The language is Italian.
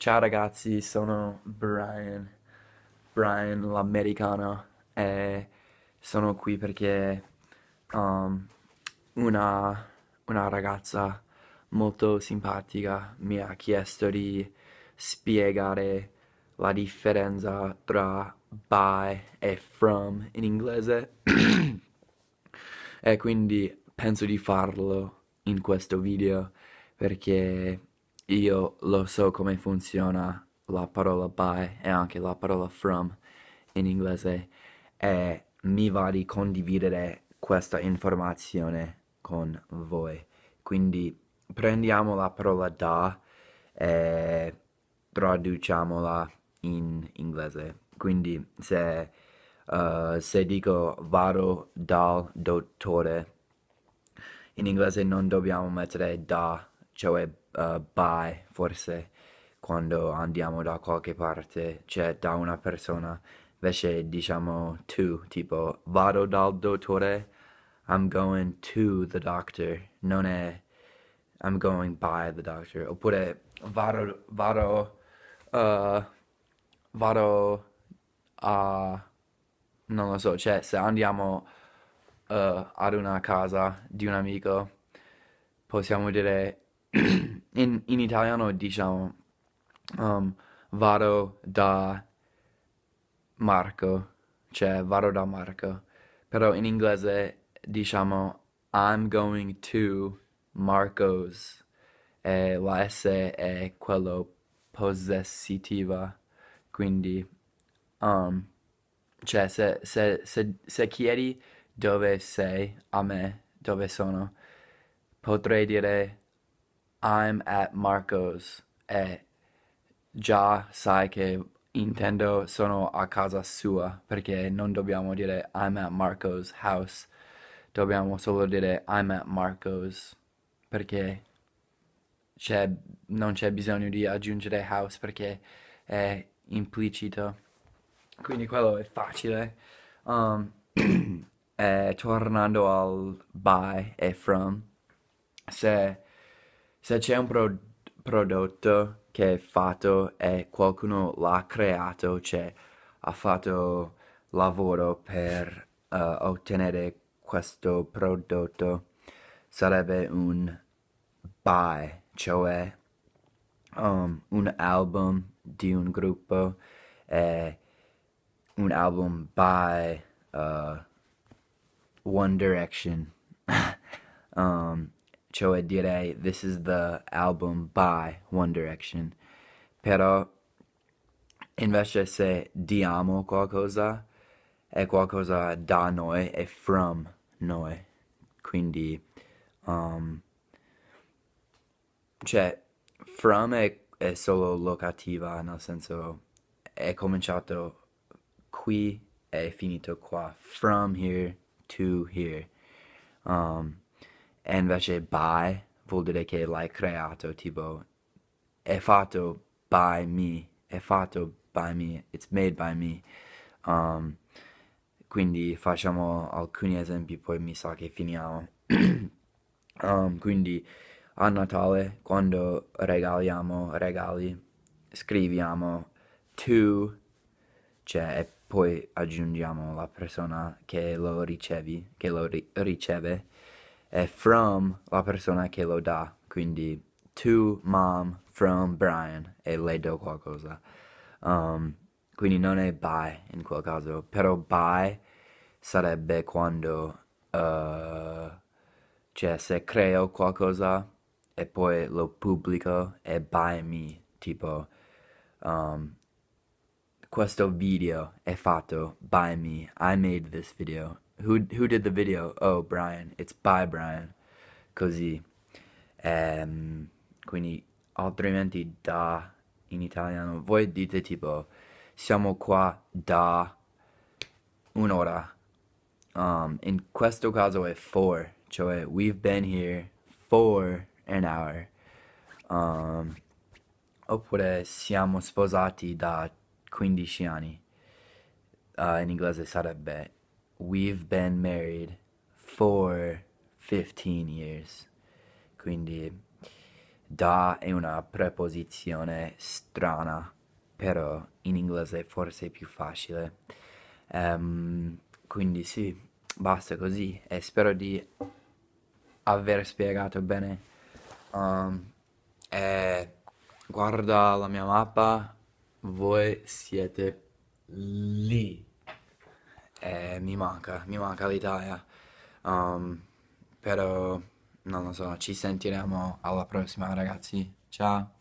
Ciao ragazzi, sono Brian, Brian l'americano e sono qui perché um, una, una, ragazza molto simpatica mi ha chiesto di spiegare la differenza tra by e from in inglese e quindi penso di farlo in questo video perché io lo so come funziona la parola by e anche la parola from in inglese e mi va di condividere questa informazione con voi. Quindi prendiamo la parola da e traduciamola in inglese. Quindi se, uh, se dico vado dal dottore, in inglese non dobbiamo mettere da cioè uh, bye forse quando andiamo da qualche parte, cioè da una persona, invece diciamo to, tipo vado dal dottore, I'm going to the doctor, non è I'm going by the doctor, oppure vado, vado, uh, vado a, non lo so, cioè se andiamo uh, ad una casa di un amico, possiamo dire in, in italiano diciamo um, vado da Marco, cioè vado da Marco, però in inglese diciamo I'm going to Marco's e la S è quello possessiva, quindi um, cioè se, se, se, se chiedi dove sei a me, dove sono, potrei dire I'm at Marco's e eh, già sai che intendo sono a casa sua perché non dobbiamo dire I'm at Marco's house, dobbiamo solo dire I'm at Marco's perché c'è, non c'è bisogno di aggiungere house perché è implicito. Quindi quello è facile. Um, eh, tornando al by e from, se se c'è un pro- prodotto che è fatto e qualcuno l'ha creato, cioè ha fatto lavoro per uh, ottenere questo prodotto, sarebbe un buy, cioè um, un album di un gruppo e un album by uh, One Direction. um, cioè direi This is the album by One Direction, però invece se diamo qualcosa è qualcosa da noi, e from noi, quindi um, cioè from è, è solo locativa, nel senso è cominciato qui è finito qua, from here to here. Um, e invece by vuol dire che l'hai creato, tipo è fatto by me, è fatto by me, it's made by me. Um, quindi facciamo alcuni esempi, poi mi sa che finiamo. um, quindi a Natale, quando regaliamo regali, scriviamo to, cioè, e poi aggiungiamo la persona che lo ricevi, che lo ri- riceve è from la persona che lo dà, quindi to mom from Brian e le do qualcosa. Um, quindi non è by in quel caso, però by sarebbe quando, uh, cioè se creo qualcosa e poi lo pubblico è by me, tipo um, questo video è fatto by me, I made this video Who, who did the video? Oh, Brian. It's by Brian. Così. Ehm, quindi, altrimenti da in italiano. Voi dite tipo, siamo qua da un'ora. Um, in questo caso è for, cioè we've been here for an hour. Um, oppure siamo sposati da 15 anni. Uh, in inglese sarebbe we've been married for 15 years. Quindi da è una preposizione strana, però in inglese forse è più facile. Um, quindi sì, basta così e spero di aver spiegato bene. Um, e guarda la mia mappa, voi siete lì eh, mi manca, mi manca l'Italia. Um, però non lo so, ci sentiremo alla prossima ragazzi. Ciao.